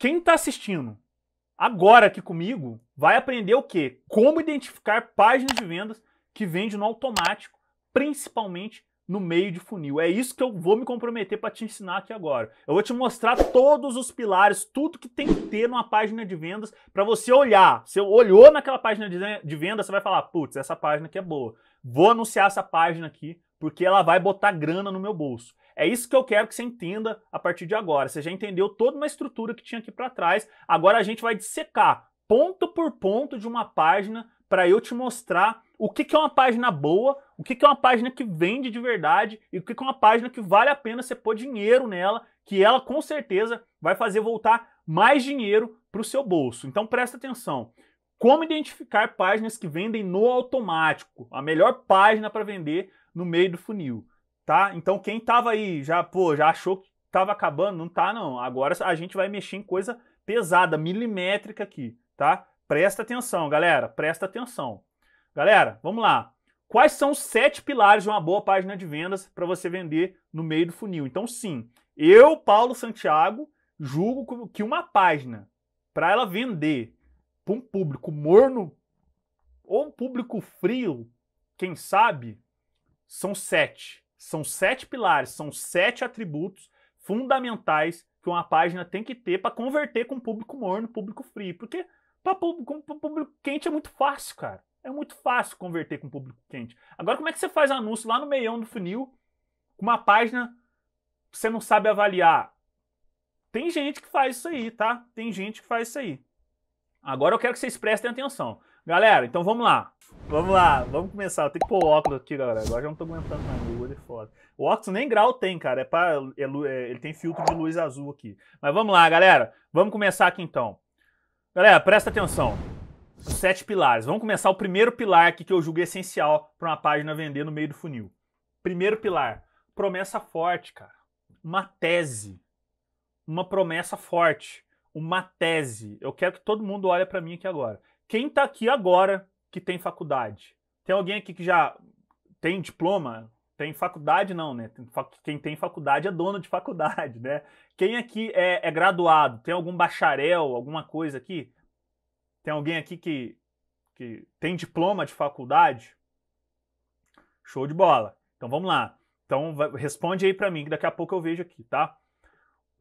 Quem está assistindo agora aqui comigo vai aprender o quê? Como identificar páginas de vendas que vendem no automático, principalmente no meio de funil. É isso que eu vou me comprometer para te ensinar aqui agora. Eu vou te mostrar todos os pilares, tudo que tem que ter numa página de vendas para você olhar. Você olhou naquela página de venda, você vai falar, putz, essa página aqui é boa. Vou anunciar essa página aqui porque ela vai botar grana no meu bolso. É isso que eu quero que você entenda a partir de agora. Você já entendeu toda uma estrutura que tinha aqui para trás. Agora a gente vai dissecar ponto por ponto de uma página para eu te mostrar o que, que, é uma página boa, o que, que, é uma página que vende de verdade e o que, que, é uma página que vale a pena você pôr dinheiro nela, que ela com certeza vai fazer voltar mais dinheiro para o seu bolso. Então presta atenção. Como identificar páginas que vendem no automático? A melhor página para vender no meio do funil, tá? Então quem tava aí já, pô, já achou que tava acabando, não tá não. Agora a gente vai mexer em coisa pesada, milimétrica aqui, tá? Presta atenção, galera, presta atenção. Galera, vamos lá. Quais são os sete pilares de uma boa página de vendas para você vender no meio do funil? Então, sim, eu, Paulo Santiago, julgo que uma página, para ela vender para um público morno ou um público frio, quem sabe, são sete. São sete pilares, são sete atributos fundamentais que uma página tem que ter para converter com público morno, público frio. Porque para público, público quente é muito fácil, cara. É muito fácil converter com público quente. Agora, como é que você faz anúncio lá no meião do funil, com uma página que você não sabe avaliar? Tem gente que faz isso aí, tá? Tem gente que faz isso aí. Agora eu quero que vocês prestem atenção. Galera, então vamos lá. Vamos lá, vamos começar. Eu tenho que pôr o óculos aqui, galera. Agora já não tô aguentando mais. Meu olho é foda. O óculos nem grau tem, cara. É pra, é, é, ele tem filtro de luz azul aqui. Mas vamos lá, galera. Vamos começar aqui então. Galera, presta atenção. sete pilares. Vamos começar o primeiro pilar aqui que eu julgo essencial para uma página vender no meio do funil. Primeiro pilar, promessa forte, cara. Uma tese. Uma promessa forte. Uma tese. Eu quero que todo mundo olhe para mim aqui agora quem está aqui agora que tem faculdade? Tem alguém aqui que já tem diploma? Tem faculdade, não, né? Quem tem faculdade é dono de faculdade, né? Quem aqui é, é graduado? Tem algum bacharel, alguma coisa aqui? Tem alguém aqui que, que tem diploma de faculdade? Show de bola. Então vamos lá. Então responde aí para mim, que daqui a pouco eu vejo aqui, tá?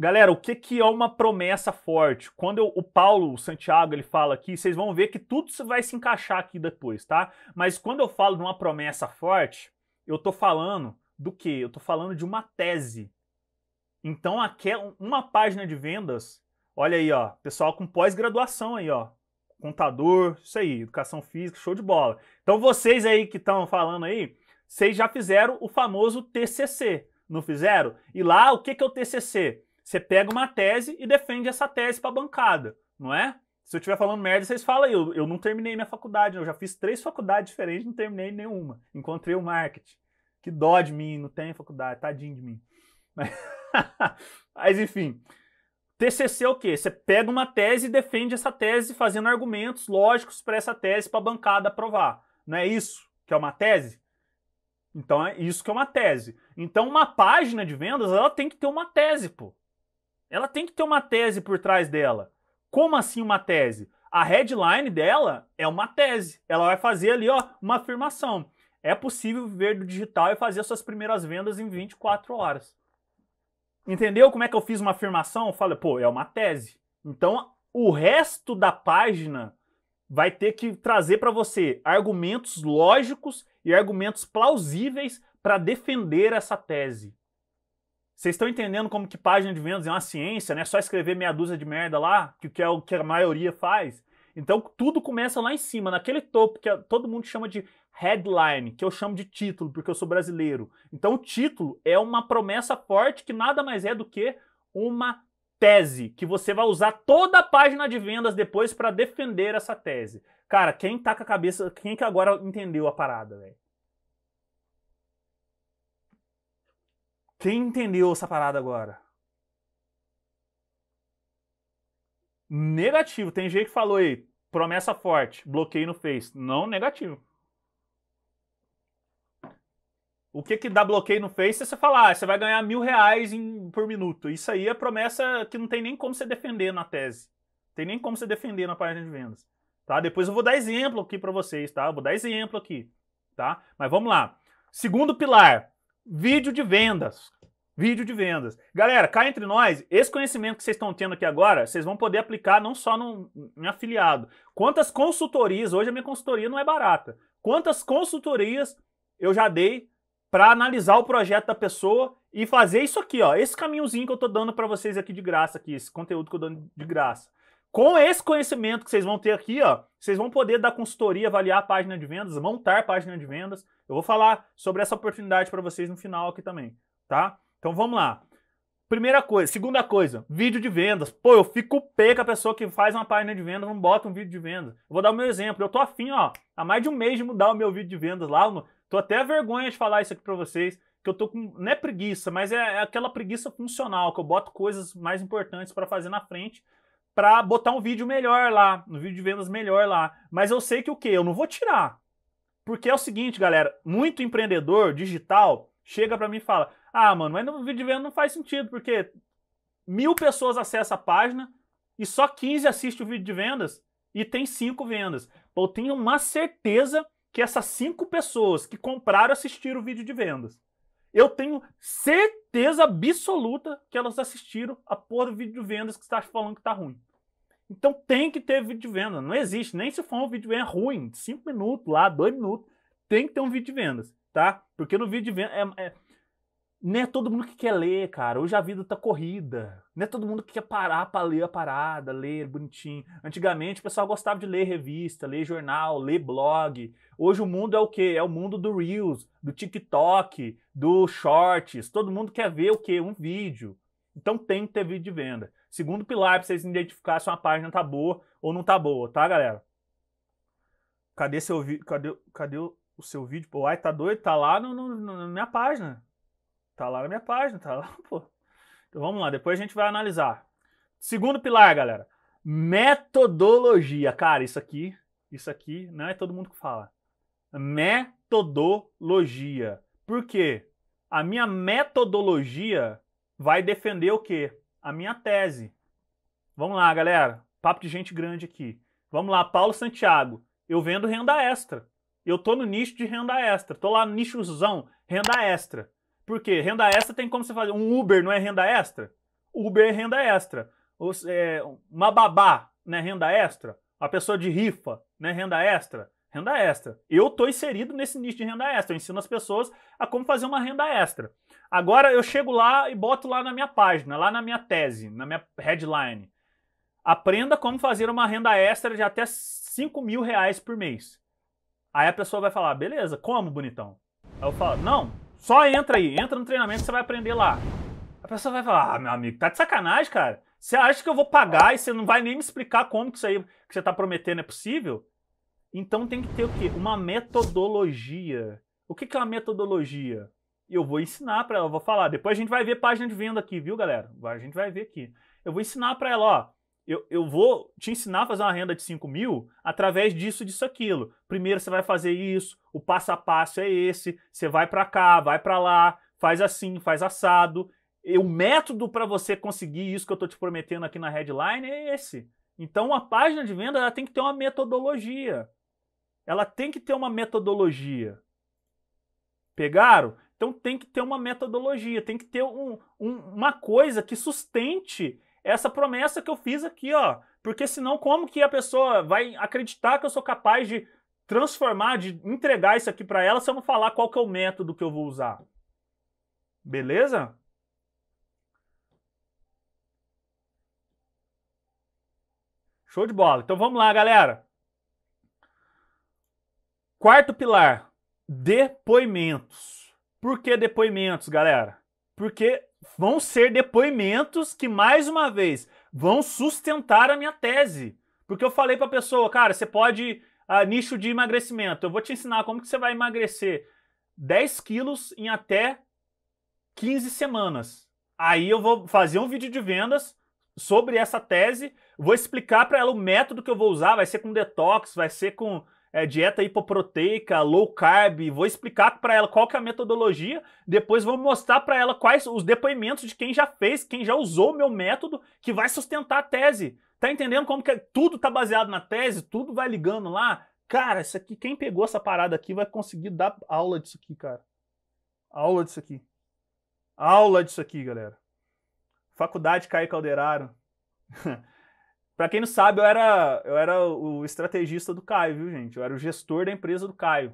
Galera, o que, que é uma promessa forte? Quando eu, o Paulo o Santiago ele fala aqui, vocês vão ver que tudo vai se encaixar aqui depois, tá? Mas quando eu falo de uma promessa forte, eu tô falando do que? Eu tô falando de uma tese. Então, aquela, uma página de vendas, olha aí, ó, pessoal com pós-graduação aí, ó, contador, isso aí, educação física, show de bola. Então, vocês aí que estão falando aí, vocês já fizeram o famoso TCC, não fizeram? E lá, o que, que é o TCC? Você pega uma tese e defende essa tese para a bancada, não é? Se eu estiver falando merda, vocês falam eu, eu não terminei minha faculdade, eu já fiz três faculdades diferentes, não terminei nenhuma. Encontrei o marketing. Que dó de mim, não tem faculdade, tadinho de mim. Mas, Mas enfim, TCC é o quê? Você pega uma tese e defende essa tese fazendo argumentos lógicos para essa tese para a bancada aprovar. Não é isso que é uma tese? Então é isso que é uma tese. Então uma página de vendas, ela tem que ter uma tese, pô. Ela tem que ter uma tese por trás dela. Como assim uma tese? A headline dela é uma tese. Ela vai fazer ali, ó, uma afirmação. É possível viver do digital e fazer suas primeiras vendas em 24 horas. Entendeu como é que eu fiz uma afirmação? Eu falei, pô, é uma tese. Então, o resto da página vai ter que trazer para você argumentos lógicos e argumentos plausíveis para defender essa tese. Vocês estão entendendo como que página de vendas é uma ciência, né? Só escrever meia dúzia de merda lá, que é o que a maioria faz. Então tudo começa lá em cima, naquele topo que todo mundo chama de headline, que eu chamo de título, porque eu sou brasileiro. Então o título é uma promessa forte que nada mais é do que uma tese, que você vai usar toda a página de vendas depois para defender essa tese. Cara, quem tá com a cabeça, quem que agora entendeu a parada, velho? Quem entendeu essa parada agora? Negativo. Tem gente que falou aí, promessa forte, bloqueio no Face. Não negativo. O que que dá bloqueio no Face é você falar, ah, você vai ganhar mil reais em, por minuto. Isso aí é promessa que não tem nem como você defender na tese. Tem nem como você defender na página de vendas. Tá? Depois eu vou dar exemplo aqui para vocês, tá? Eu vou dar exemplo aqui, tá? Mas vamos lá. Segundo pilar, Vídeo de vendas. Vídeo de vendas. Galera, cá entre nós, esse conhecimento que vocês estão tendo aqui agora, vocês vão poder aplicar não só no, no afiliado. Quantas consultorias, hoje a minha consultoria não é barata. Quantas consultorias eu já dei para analisar o projeto da pessoa e fazer isso aqui, ó, esse caminhozinho que eu tô dando para vocês aqui de graça aqui, esse conteúdo que eu dou de graça. Com esse conhecimento que vocês vão ter aqui, ó, vocês vão poder dar consultoria, avaliar a página de vendas, montar a página de vendas. Eu vou falar sobre essa oportunidade para vocês no final aqui também, tá? Então vamos lá. Primeira coisa. Segunda coisa, vídeo de vendas. Pô, eu fico pé com a pessoa que faz uma página de vendas, não bota um vídeo de vendas. Eu vou dar o meu exemplo. Eu tô afim, ó, há mais de um mês de mudar o meu vídeo de vendas lá. Tô até vergonha de falar isso aqui para vocês, que eu tô com, não é preguiça, mas é, é aquela preguiça funcional, que eu boto coisas mais importantes para fazer na frente para botar um vídeo melhor lá, um vídeo de vendas melhor lá. Mas eu sei que o que? Eu não vou tirar. Porque é o seguinte, galera, muito empreendedor digital chega para mim e fala: ah, mano, mas no vídeo de venda não faz sentido, porque mil pessoas acessam a página e só 15 assistem o vídeo de vendas e tem cinco vendas. Eu tenho uma certeza que essas cinco pessoas que compraram assistiram o vídeo de vendas. Eu tenho certeza absoluta que elas assistiram a porra do vídeo de vendas que está falando que está ruim. Então tem que ter vídeo de venda. Não existe, nem se for um vídeo de ruim, cinco minutos lá, dois minutos, tem que ter um vídeo de vendas, tá? Porque no vídeo de venda é, é não é todo mundo que quer ler, cara. Hoje a vida tá corrida. Não é todo mundo que quer parar pra ler a parada, ler bonitinho. Antigamente o pessoal gostava de ler revista, ler jornal, ler blog. Hoje o mundo é o quê? É o mundo do Reels, do TikTok, do Shorts. Todo mundo quer ver o quê? Um vídeo. Então tem que ter vídeo de venda. Segundo pilar, pra vocês identificarem se uma página tá boa ou não tá boa, tá, galera? Cadê seu vídeo? Cadê, cadê o seu vídeo? Pô, ai, tá doido? Tá lá no, no, na minha página. Tá lá na minha página, tá lá, pô. Então vamos lá, depois a gente vai analisar. Segundo pilar, galera. Metodologia. Cara, isso aqui, isso aqui não é todo mundo que fala. Metodologia. Por quê? A minha metodologia vai defender o quê? A minha tese. Vamos lá, galera. Papo de gente grande aqui. Vamos lá, Paulo Santiago. Eu vendo renda extra. Eu tô no nicho de renda extra. Tô lá no nichozão, renda extra. Porque renda extra tem como você fazer. Um Uber não é renda extra? Uber é renda extra. Ou, é, uma babá não é renda extra? A pessoa de rifa não é renda extra? Renda extra. Eu tô inserido nesse nicho de renda extra. Eu ensino as pessoas a como fazer uma renda extra. Agora eu chego lá e boto lá na minha página, lá na minha tese, na minha headline. Aprenda como fazer uma renda extra de até 5 mil reais por mês. Aí a pessoa vai falar, beleza, como, bonitão? Aí eu falo, não, só entra aí, entra no treinamento que você vai aprender lá. A pessoa vai falar, ah, meu amigo, tá de sacanagem, cara. Você acha que eu vou pagar e você não vai nem me explicar como que isso aí que você tá prometendo é possível? Então tem que ter o quê? Uma metodologia. O que, que é uma metodologia? Eu vou ensinar para ela, eu vou falar. Depois a gente vai ver página de venda aqui, viu, galera? A gente vai ver aqui. Eu vou ensinar para ela, ó eu, eu vou te ensinar a fazer uma renda de 5 mil através disso, disso, aquilo. Primeiro você vai fazer isso, o passo a passo é esse, você vai para cá, vai para lá, faz assim, faz assado. E o método para você conseguir isso que eu estou te prometendo aqui na headline é esse. Então, a página de venda ela tem que ter uma metodologia. Ela tem que ter uma metodologia. Pegaram? Então tem que ter uma metodologia, tem que ter um, um, uma coisa que sustente essa promessa que eu fiz aqui, ó. Porque senão como que a pessoa vai acreditar que eu sou capaz de transformar, de entregar isso aqui para ela se eu não falar qual que é o método que eu vou usar? Beleza? Show de bola. Então vamos lá, galera. Quarto pilar, depoimentos. Por que depoimentos, galera? Porque vão ser depoimentos que, mais uma vez, vão sustentar a minha tese. Porque eu falei para a pessoa, cara, você pode. Ah, nicho de emagrecimento. Eu vou te ensinar como que você vai emagrecer 10 quilos em até 15 semanas. Aí eu vou fazer um vídeo de vendas sobre essa tese, vou explicar para ela o método que eu vou usar, vai ser com detox, vai ser com é, dieta hipoproteica, low carb, vou explicar para ela qual que é a metodologia, depois vou mostrar para ela quais os depoimentos de quem já fez, quem já usou o meu método, que vai sustentar a tese. Tá entendendo como que é? tudo tá baseado na tese, tudo vai ligando lá? Cara, isso aqui, quem pegou essa parada aqui vai conseguir dar aula disso aqui, cara. Aula disso aqui. Aula disso aqui, galera. Faculdade Caio Calderaro. Para quem não sabe, eu era, eu era o estrategista do Caio, viu, gente? Eu era o gestor da empresa do Caio.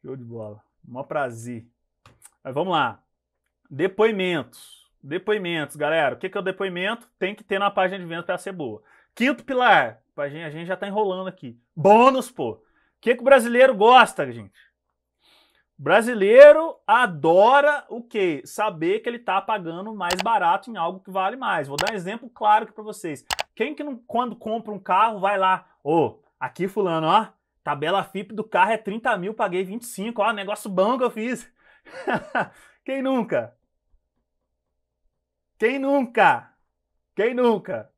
Show de bola. Mó prazer. Mas vamos lá. Depoimentos. Depoimentos, galera. O que é o depoimento? Tem que ter na página de venda para ser boa. Quinto pilar. A gente já está enrolando aqui. Bônus, pô. O que, é que o brasileiro gosta, gente? Brasileiro adora o quê? Saber que ele está pagando mais barato em algo que vale mais. Vou dar um exemplo claro aqui para vocês. Quem que não, quando compra um carro, vai lá, ô, oh, aqui fulano, ó, tabela FIP do carro é 30 mil, paguei 25, ó, negócio bom que eu fiz. Quem nunca? Quem nunca? Quem nunca?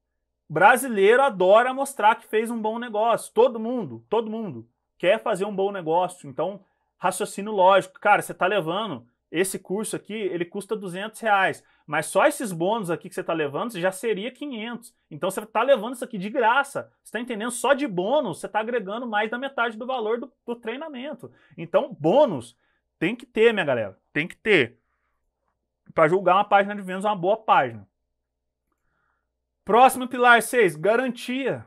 Brasileiro adora mostrar que fez um bom negócio. Todo mundo, todo mundo quer fazer um bom negócio. Então, raciocínio lógico. Cara, você está levando esse curso aqui, ele custa 200 reais, mas só esses bônus aqui que você está levando já seria 500. Então você está levando isso aqui de graça. Você está entendendo? Só de bônus você está agregando mais da metade do valor do, do treinamento. Então, bônus tem que ter, minha galera. Tem que ter. Para julgar uma página de vendas, é uma boa página. Próximo pilar 6, garantia.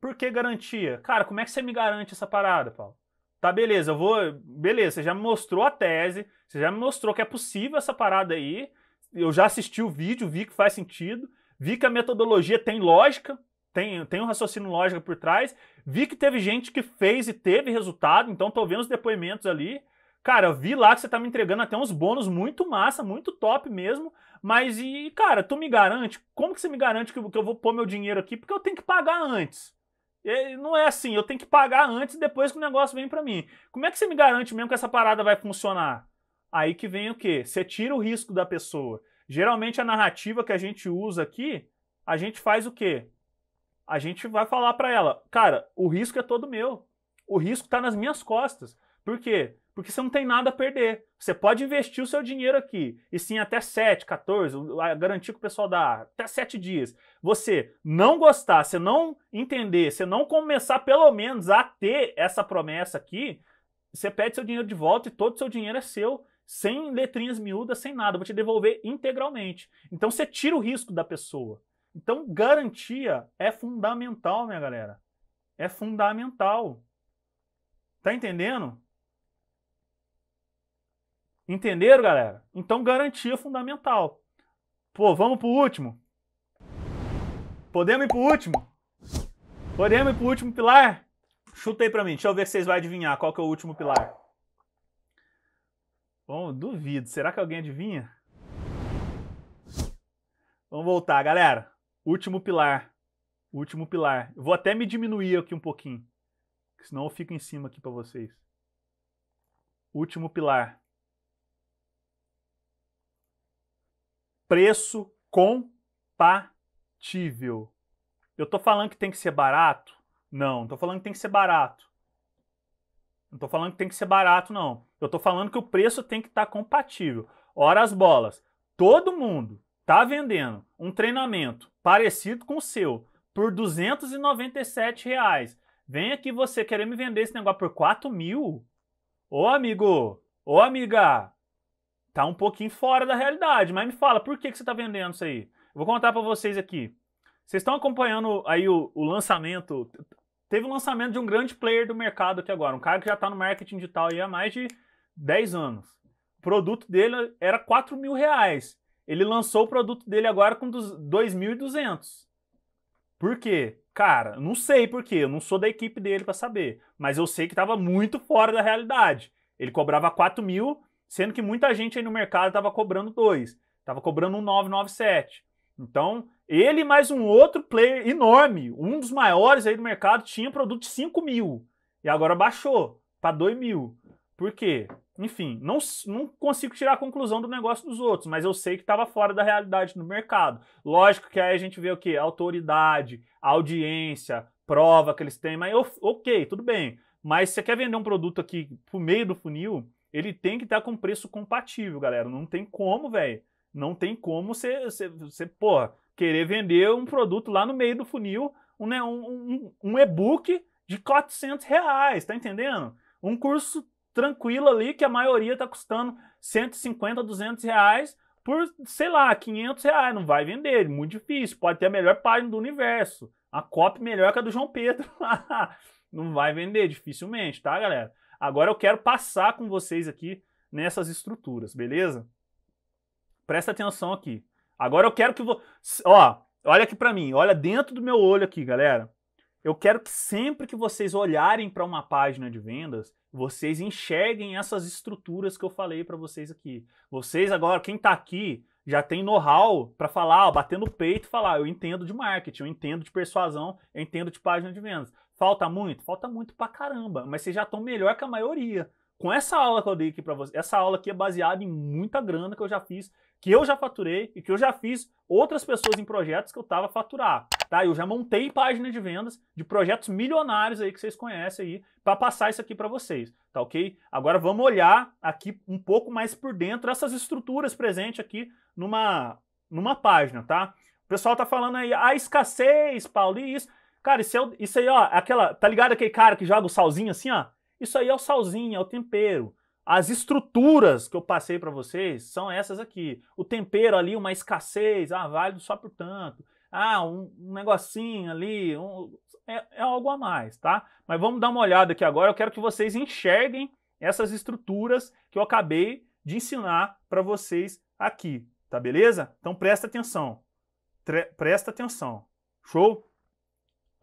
Por que garantia? Cara, como é que você me garante essa parada, Paulo? Tá, beleza, eu vou. Beleza, você já me mostrou a tese, você já me mostrou que é possível essa parada aí. Eu já assisti o vídeo, vi que faz sentido, vi que a metodologia tem lógica, tem, tem um raciocínio lógico por trás. Vi que teve gente que fez e teve resultado, então tô vendo os depoimentos ali. Cara, vi lá que você tá me entregando até uns bônus muito massa, muito top mesmo. Mas e, cara, tu me garante? Como que você me garante que eu vou pôr meu dinheiro aqui? Porque eu tenho que pagar antes. Não é assim, eu tenho que pagar antes e depois que o negócio vem para mim. Como é que você me garante mesmo que essa parada vai funcionar? Aí que vem o quê? Você tira o risco da pessoa. Geralmente a narrativa que a gente usa aqui, a gente faz o quê? A gente vai falar para ela, cara, o risco é todo meu. O risco tá nas minhas costas. Por quê? Porque você não tem nada a perder. Você pode investir o seu dinheiro aqui, e sim até 7, 14, garantir que o pessoal dá, até 7 dias. Você não gostar, você não entender, você não começar pelo menos a ter essa promessa aqui, você pede seu dinheiro de volta e todo o seu dinheiro é seu, sem letrinhas miúdas, sem nada. Eu vou te devolver integralmente. Então você tira o risco da pessoa. Então garantia é fundamental, minha galera. É fundamental. Tá entendendo? Entenderam, galera? Então, garantia fundamental. Pô, vamos pro último? Podemos ir pro último? Podemos ir pro último pilar? Chuta aí pra mim, deixa eu ver se vocês vão adivinhar qual que é o último pilar. Bom, duvido. Será que alguém adivinha? Vamos voltar, galera. Último pilar. Último pilar. Eu vou até me diminuir aqui um pouquinho. Senão eu fico em cima aqui pra vocês. Último pilar. preço compatível. Eu tô falando que tem que ser barato? Não, não tô falando que tem que ser barato. Não tô falando que tem que ser barato, não. Eu tô falando que o preço tem que estar tá compatível. Ora as bolas, todo mundo tá vendendo um treinamento parecido com o seu por 297 reais. Vem aqui você querer me vender esse negócio por 4 mil? Ô amigo, ô amiga, tá um pouquinho fora da realidade, mas me fala, por que, que você tá vendendo isso aí? Eu vou contar para vocês aqui. Vocês estão acompanhando aí o, o, lançamento. Teve o lançamento de um grande player do mercado aqui agora, um cara que já tá no marketing digital há mais de 10 anos. O produto dele era 4 mil reais. Ele lançou o produto dele agora com 2.200. Por quê? Cara, não sei por quê, eu não sou da equipe dele para saber, mas eu sei que tava muito fora da realidade. Ele cobrava 4 mil Sendo que muita gente aí no mercado estava cobrando dois, estava cobrando um 997. Então, ele mais um outro player enorme, um dos maiores aí do mercado, tinha produto de 5 mil. E agora baixou para 2 mil. Por quê? Enfim, não, não consigo tirar a conclusão do negócio dos outros, mas eu sei que estava fora da realidade do mercado. Lógico que aí a gente vê o quê? Autoridade, audiência, prova que eles têm, mas ok, tudo bem. Mas se você quer vender um produto aqui pro meio do funil, ele tem que estar tá com preço compatível, galera. Não tem como, velho. Não tem como você, você, porra, querer vender um produto lá no meio do funil, um, né, um, um, um e-book de 400 reais, tá entendendo? Um curso tranquilo ali que a maioria tá custando 150, 200 reais por, sei lá, 500 reais. Não vai vender, é muito difícil. Pode ter a melhor página do universo, a copy melhor que a do João Pedro. não vai vender, dificilmente, tá, galera? Agora eu quero passar com vocês aqui nessas estruturas, beleza? Presta atenção aqui. Agora eu quero que vou, ó, olha aqui para mim, olha dentro do meu olho aqui, galera. Eu quero que sempre que vocês olharem para uma página de vendas, vocês enxerguem essas estruturas que eu falei para vocês aqui. Vocês agora, quem está aqui, já tem know-how para falar, ó, bater no peito e falar, eu entendo de marketing, eu entendo de persuasão, eu entendo de página de vendas. Falta muito? Falta muito pra caramba, mas vocês já estão melhor que a maioria. Com essa aula que eu dei aqui para vocês, essa aula aqui é baseada em muita grana que eu já fiz, que eu já faturei e que eu já fiz outras pessoas em projetos que eu tava a faturar, tá? Eu já montei página de vendas de projetos milionários aí que vocês conhecem aí para passar isso aqui para vocês, tá OK? Agora vamos olhar aqui um pouco mais por dentro essas estruturas presentes aqui numa numa página, tá? O pessoal tá falando aí a ah, escassez, Paulo, e isso. Cara, isso, é, isso aí, ó, aquela. Tá ligado aquele cara que joga o salzinho assim, ó? Isso aí é o salzinho, é o tempero. As estruturas que eu passei para vocês são essas aqui. O tempero ali, uma escassez, ah, válido só por tanto. Ah, um, um negocinho ali, um, é, é algo a mais, tá? Mas vamos dar uma olhada aqui agora. Eu quero que vocês enxerguem essas estruturas que eu acabei de ensinar para vocês aqui, tá beleza? Então presta atenção. Tre presta atenção. Show?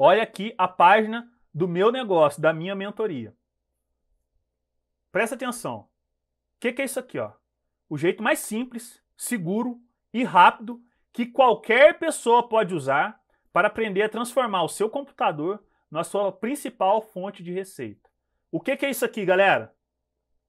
Olha aqui a página do meu negócio, da minha mentoria. Presta atenção. O que, que, é isso aqui? Ó? O jeito mais simples, seguro e rápido que qualquer pessoa pode usar para aprender a transformar o seu computador na sua principal fonte de receita. O que, que é isso aqui, galera?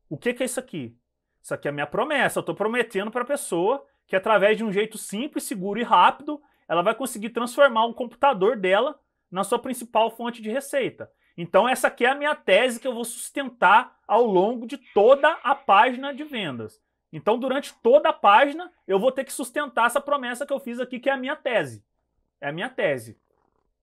O que, que, é isso aqui? Isso aqui é a minha promessa. Eu estou prometendo para a pessoa que através de um jeito simples, seguro e rápido, ela vai conseguir transformar um computador dela na sua principal fonte de receita. Então, essa aqui é a minha tese que eu vou sustentar ao longo de toda a página de vendas. Então, durante toda a página, eu vou ter que sustentar essa promessa que eu fiz aqui, que é a minha tese. É a minha tese.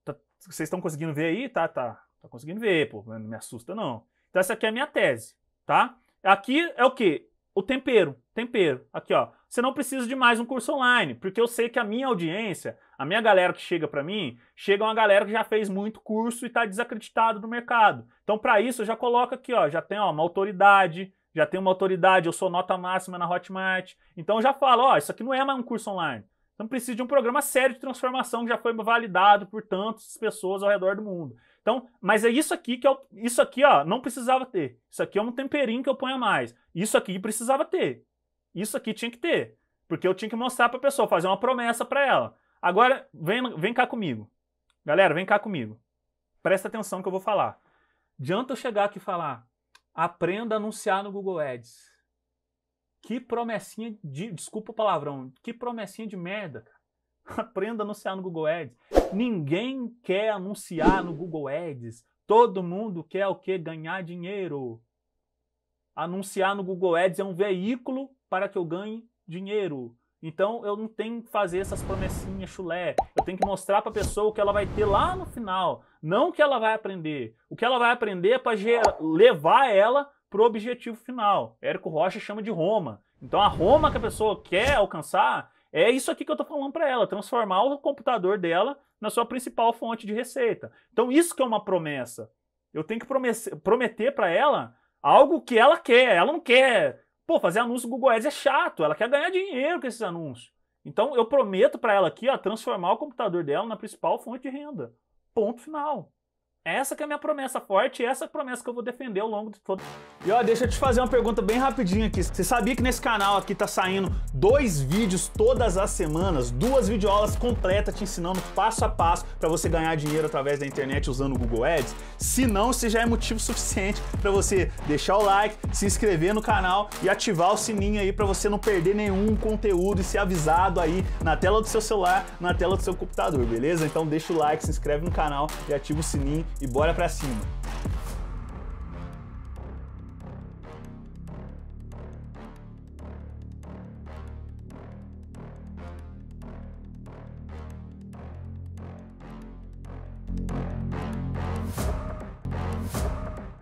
Tá, vocês estão conseguindo ver aí? Tá, tá. Tá conseguindo ver, pô. Não me assusta, não. Então, essa aqui é a minha tese, tá? Aqui é o quê? O tempero. Tempero. Aqui, ó você não precisa de mais um curso online, porque eu sei que a minha audiência, a minha galera que chega para mim, chega uma galera que já fez muito curso e está desacreditado do mercado. Então, para isso, eu já coloco aqui, ó, já tem ó, uma autoridade, já tem uma autoridade, eu sou nota máxima na Hotmart. Então, eu já falo, ó, isso aqui não é mais um curso online. Então, precisa de um programa sério de transformação que já foi validado por tantas pessoas ao redor do mundo. Então, mas é isso aqui que eu, isso aqui, ó, não precisava ter. Isso aqui é um temperinho que eu ponho a mais. Isso aqui precisava ter. Isso aqui tinha que ter, porque eu tinha que mostrar para a pessoa, fazer uma promessa para ela. Agora, vem, vem cá comigo. Galera, vem cá comigo. Presta atenção que eu vou falar. Adianta eu chegar aqui e falar, aprenda a anunciar no Google Ads. Que promessinha de. Desculpa o palavrão. Que promessinha de merda, cara. Aprenda a anunciar no Google Ads. Ninguém quer anunciar no Google Ads. Todo mundo quer o quê? Ganhar dinheiro. Anunciar no Google Ads é um veículo para que eu ganhe dinheiro. Então eu não tenho que fazer essas promessinhas chulé. Eu tenho que mostrar para a pessoa o que ela vai ter lá no final, não o que ela vai aprender. O que ela vai aprender é para levar ela para o objetivo final. Érico Rocha chama de Roma. Então a Roma que a pessoa quer alcançar é isso aqui que eu estou falando para ela, transformar o computador dela na sua principal fonte de receita. Então isso que é uma promessa. Eu tenho que prometer para ela algo que ela quer. Ela não quer Pô, fazer anúncio Google Ads é chato, ela quer ganhar dinheiro com esses anúncios. Então eu prometo para ela aqui, ó, transformar o computador dela na principal fonte de renda. Ponto final. Essa que é a minha promessa forte, e essa é a promessa que eu vou defender ao longo de todo. E ó, deixa eu te fazer uma pergunta bem rapidinho aqui. Você sabia que nesse canal aqui tá saindo dois vídeos todas as semanas, duas videoaulas completas te ensinando passo a passo para você ganhar dinheiro através da internet usando o Google Ads? Se não, isso já é motivo suficiente para você deixar o like, se inscrever no canal e ativar o sininho aí para você não perder nenhum conteúdo e ser avisado aí na tela do seu celular, na tela do seu computador, beleza? Então deixa o like, se inscreve no canal e ativa o sininho e bora pra cima.